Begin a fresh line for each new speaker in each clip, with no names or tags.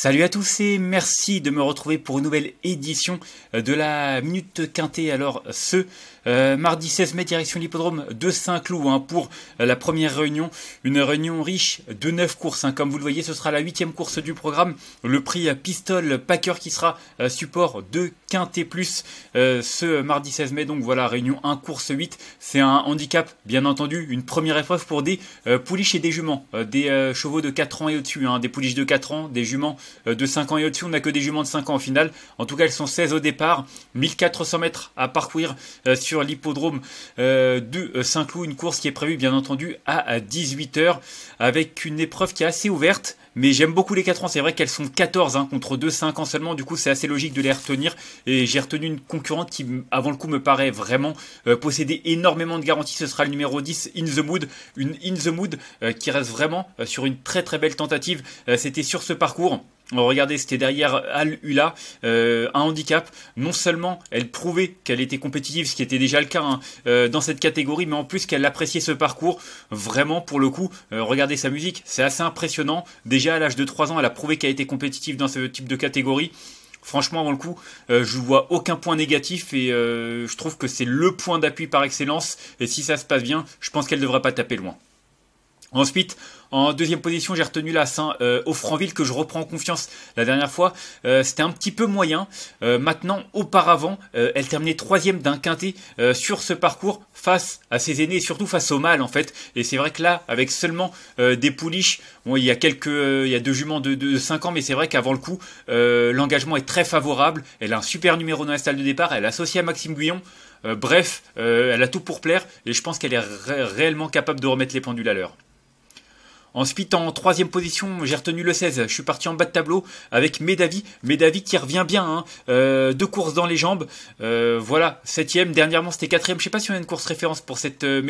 Salut à tous et merci de me retrouver pour une nouvelle édition euh, de la Minute Quintée. Alors ce euh, mardi 16 mai, direction l'hippodrome de Saint-Cloud hein, pour euh, la première réunion. Une réunion riche de 9 courses. Hein. Comme vous le voyez, ce sera la huitième course du programme. Le prix Pistole Packer qui sera support de Quintet Plus euh, ce mardi 16 mai. Donc voilà, réunion 1, course 8. C'est un handicap, bien entendu, une première épreuve pour des euh, pouliches et des juments, euh, des chevaux de 4 ans et au-dessus, hein, des pouliches de 4 ans, des juments de 5 ans et au-dessus. On n'a que des juments de 5 ans au final. En tout cas, elles sont 16 au départ, 1400 mètres à parcourir sur l'hippodrome de Saint-Cloud. Une course qui est prévue, bien entendu, à 18h avec une épreuve qui est assez ouverte. Mais j'aime beaucoup les 4 ans. C'est vrai qu'elles sont 14 hein, contre 2, 5 ans seulement. Du coup, c'est assez logique de les retenir. Et j'ai retenu une concurrente qui, avant le coup, me paraît vraiment euh, posséder énormément de garanties. Ce sera le numéro 10, In the Mood. Une In the Mood euh, qui reste vraiment euh, sur une très très belle tentative. C'était sur ce parcours. Oh, regardez, c'était derrière Al Hula, euh, un handicap. Non seulement elle prouvait qu'elle était compétitive, ce qui était déjà le cas hein, euh, dans cette catégorie, mais en plus qu'elle appréciait ce parcours. Vraiment, pour le coup, euh, regardez sa musique, c'est assez impressionnant. Déjà à l'âge de 3 ans, elle a prouvé qu'elle était compétitive dans ce type de catégorie. Franchement, avant le coup, je je vois aucun point négatif et je trouve que c'est le point d'appui par excellence. Et si ça se passe bien, je pense qu'elle devrait pas taper loin. Ensuite, en deuxième position, j'ai retenu la Saint euh, Offranville que je reprends en confiance. La dernière fois, euh, c'était un petit peu moyen. Euh, maintenant, auparavant, euh, elle terminait troisième d'un quintet sur ce parcours face à ses aînés surtout face au mâle en fait. Et c'est vrai que là, avec seulement des pouliches, bon, il y a quelques, il y a deux juments de, de, 5 ans, mais c'est vrai qu'avant le coup, l'engagement est très favorable. Elle a un super numéro dans la salle de départ. Elle est à Maxime Guyon. bref, elle a tout pour plaire et je pense qu'elle est réellement capable de remettre les pendules à l'heure. Ensuite, en troisième position, j'ai retenu le 16. Je suis parti en bas de tableau avec Medavi. Medavi qui revient bien. Hein. Euh, deux courses dans les jambes. Euh, voilà, septième. Dernièrement, c'était quatrième. Je sais pas si on a une course référence pour cette euh,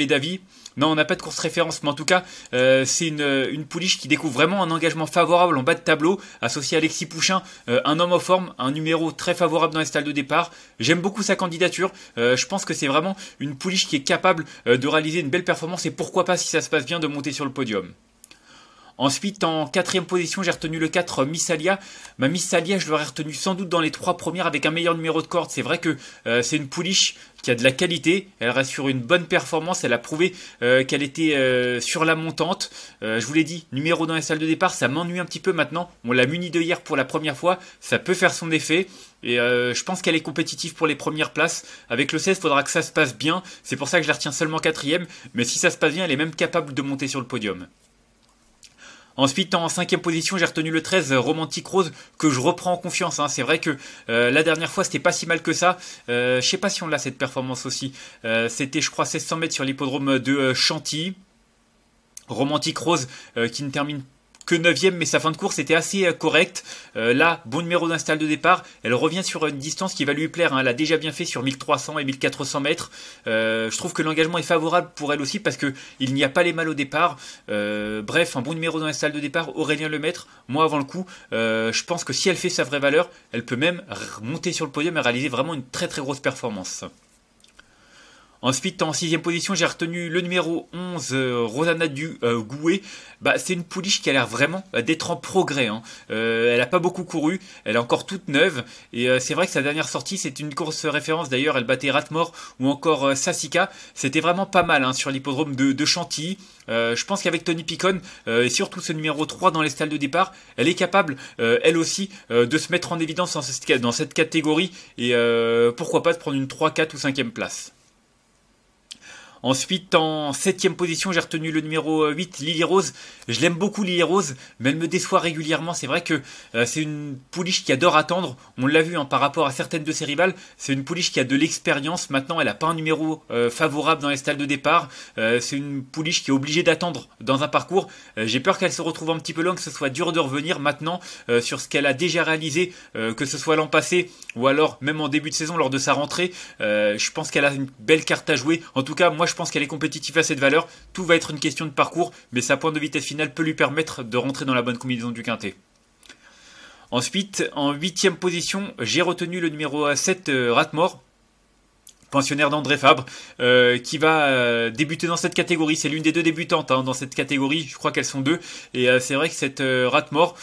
Non, on n'a pas de course référence, mais en tout cas, euh, c'est une, une pouliche qui découvre vraiment un engagement favorable en bas de tableau, associé à Alexis Pouchin, un homme en forme, un numéro très favorable dans les stalles de départ. J'aime beaucoup sa candidature. je pense que c'est vraiment une pouliche qui est capable de réaliser une belle performance et pourquoi pas, si ça se passe bien, de monter sur le podium. Ensuite, en quatrième position, j'ai retenu le 4, Missalia. Ma Missalia, je l'aurais retenu sans doute dans les trois premières avec un meilleur numéro de corde. C'est vrai que euh, c'est une pouliche qui a de la qualité. Elle reste sur une bonne performance. Elle a prouvé euh, qu'elle était euh, sur la montante. je vous l'ai dit, numéro dans les salles de départ, ça m'ennuie un petit peu maintenant. On l'a muni de hier pour la première fois. Ça peut faire son effet. Et je pense qu'elle est compétitive pour les premières places. Avec le 16, faudra que ça se passe bien. C'est pour ça que je la retiens seulement quatrième. Mais si ça se passe bien, elle est même capable de monter sur le podium. Ensuite, en cinquième position, j'ai retenu le 13, euh, Romantic Rose, que je reprends en confiance. Hein. C'est vrai que euh, la dernière fois, c'était pas si mal que ça. Je euh, je sais pas si on l'a cette performance aussi. c'était, je crois, 1600 mètres sur l'hippodrome de Chantilly. Romantic Rose qui ne termine pas que 9ème, mais sa fin de course était assez euh, correcte. Euh, là, bon numéro d'installe de départ. Elle revient sur une distance qui va lui plaire. Hein. Elle a déjà bien fait sur 1300 et 1400 mètres. Euh, je trouve que l'engagement est favorable pour elle aussi parce qu'il n'y a pas les mal au départ. bref, un bon numéro dans la de départ. Aurélien Lemaître, moi avant le coup, je pense que si elle fait sa vraie valeur, elle peut même monter sur le podium et réaliser vraiment une très très grosse performance. Ensuite, en sixième position, j'ai retenu le numéro 11, euh, Rosanna du Goué. Euh, Gouet. Bah, c'est une pouliche qui a l'air vraiment euh, d'être en progrès. Hein. elle n'a pas beaucoup couru, elle est encore toute neuve. Et c'est vrai que sa dernière sortie, c'est une course référence. D'ailleurs, elle battait Ratmore ou encore Sassica. C'était vraiment pas mal hein, sur l'hippodrome de, Chantilly. je pense qu'avec Tony Picon et surtout ce numéro 3 dans les stalles de départ, elle est capable, elle aussi, de se mettre en évidence dans cette, catégorie. Et pourquoi pas de prendre une 3, 4 ou 5e place. Ensuite, en septième position, j'ai retenu le numéro 8, euh, Lily Rose. Je l'aime beaucoup, Lily Rose, mais elle me déçoit régulièrement. C'est vrai que euh, c'est une pouliche qui adore attendre. On l'a vu hein, par rapport à certaines de ses rivales. C'est une pouliche qui a de l'expérience. Maintenant, elle n'a pas un numéro euh, favorable dans les stalles de départ. c'est une pouliche qui est obligée d'attendre dans un parcours. j'ai peur qu'elle se retrouve un petit peu longue, que ce soit dur de revenir maintenant sur ce qu'elle a déjà réalisé, que ce soit l'an passé ou alors même en début de saison lors de sa rentrée. je pense qu'elle a une belle carte à jouer. En tout cas, moi, je pense qu'elle est compétitive à cette valeur. Tout va être une question de parcours, mais sa pointe de vitesse finale peut lui permettre de rentrer dans la bonne combinaison du quintet. Ensuite, en huitième position, j'ai retenu le numéro 7, euh, Ratmore, pensionnaire d'André Fabre, euh, qui va euh, débuter dans cette catégorie. C'est l'une des deux débutantes hein, dans cette catégorie. Je crois qu'elles sont deux. Et c'est vrai que cette Ratmore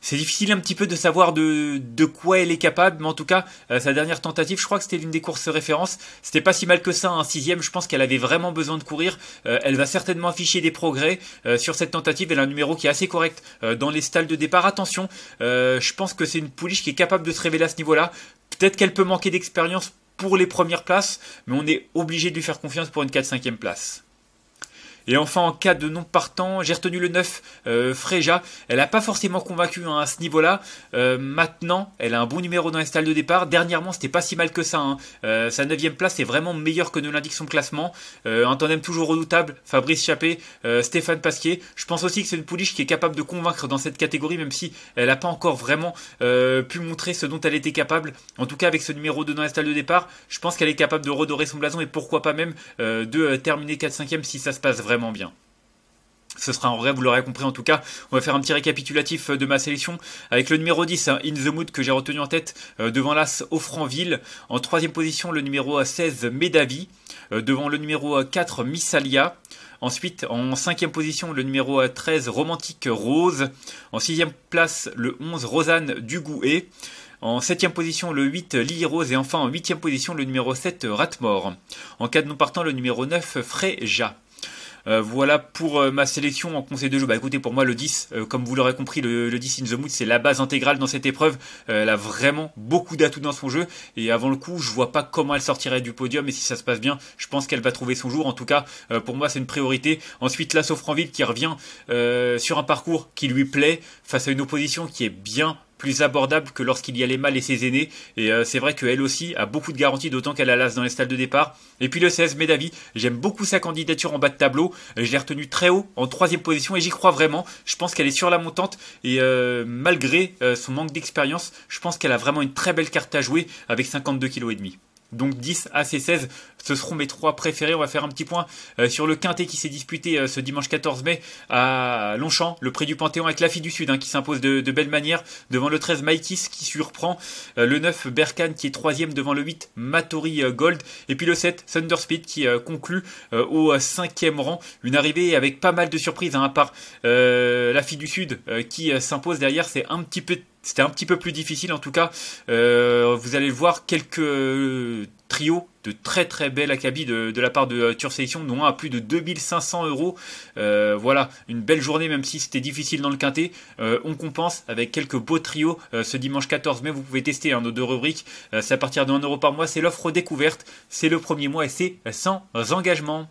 c'est difficile un petit peu de savoir de, de, quoi elle est capable, mais en tout cas, euh, sa dernière tentative, je crois que c'était l'une des courses références. C'était pas si mal que ça, un sixième. Je pense qu'elle avait vraiment besoin de courir. Euh, elle va certainement afficher des progrès euh, sur cette tentative. Elle a un numéro qui est assez correct dans les stalles de départ. Attention, je pense que c'est une pouliche qui est capable de se révéler à ce niveau-là. Peut-être qu'elle peut manquer d'expérience pour les premières places, mais on est obligé de lui faire confiance pour une 4-5e place. Et enfin, en cas de non partant, j'ai retenu le 9, euh, Freja. Elle n'a pas forcément convaincu hein, à ce niveau-là. Euh, maintenant, elle a un bon numéro dans les stalles de départ. Dernièrement, c'était pas si mal que ça. Hein. Euh, sa 9 place est vraiment meilleure que ne l'indique son classement. un tandem toujours redoutable, Fabrice Chappé, Stéphane Pasquier. Je pense aussi que c'est une pouliche qui est capable de convaincre dans cette catégorie, même si elle n'a pas encore vraiment pu montrer ce dont elle était capable. En tout cas, avec ce numéro 2 dans les stalles de départ, je pense qu'elle est capable de redorer son blason et pourquoi pas même de terminer 4-5e si ça se passe vraiment bien. Ce sera en vrai, vous l'aurez compris en tout cas. On va faire un petit récapitulatif euh, de ma sélection avec le numéro 10, hein, In the Mood, que j'ai retenu en tête euh, devant l'As Offranville. En troisième position, le numéro 16, Medavi. Euh, devant le numéro 4, Missalia. Ensuite, en cinquième position, le numéro 13, Romantique Rose. En sixième place, le 11, Rosanne Dugoué. En 7 position, le 8, Lily Rose. Et enfin, en 8 position, le numéro 7, Ratmore. En cas de non partant, le numéro 9, Fréja. Euh, voilà pour euh, ma sélection en conseil de jeu. Bah écoutez, pour moi le 10, euh, comme vous l'aurez compris, le, 10 in the mood, c'est la base intégrale dans cette épreuve. elle a vraiment beaucoup d'atouts dans son jeu. Et avant le coup, je vois pas comment elle sortirait du podium. Et si ça se passe bien, je pense qu'elle va trouver son jour. En tout cas, pour moi, c'est une priorité. Ensuite, la Sofranville qui revient sur un parcours qui lui plaît, face à une opposition qui est bien plus abordable que lorsqu'il y allait mal et ses aînés. Et euh, c'est vrai qu'elle aussi a beaucoup de garanties, d'autant qu'elle a l'as dans les stades de départ. Et puis le 16, Medavi, j'aime beaucoup sa candidature en bas de tableau. Euh, je l'ai retenue très haut, en troisième position, et j'y crois vraiment. Je pense qu'elle est sur la montante, et euh, malgré son manque d'expérience, je pense qu'elle a vraiment une très belle carte à jouer avec 52,5 kg. Donc 10 AC 16, ce seront mes trois préférés. On va faire un petit point euh, sur le quintet qui s'est disputé euh, ce dimanche 14 mai à Longchamp, le prix du Panthéon avec la fille du Sud hein, qui s'impose de, de, belle manière devant le 13 Maikis qui surprend, euh, le 9 Berkane qui est troisième devant le 8 Matori Gold et puis le 7 Thunderspeed qui conclut au cinquième rang. Une arrivée avec pas mal de surprises hein, à part la fille du Sud qui s'impose derrière, c'est un petit peu c'était un petit peu plus difficile en tout cas. Euh, vous allez voir quelques euh, trios de très très belles acabies de, la part de euh, Tour Selection, dont à plus de 2500 euros. voilà, une belle journée, même si c'était difficile dans le quintet. on compense avec quelques beaux trios ce dimanche 14 mai. Vous pouvez tester hein, nos deux rubriques. c'est à partir de 1 euro par mois. C'est l'offre découverte. C'est le premier mois et c'est sans engagement.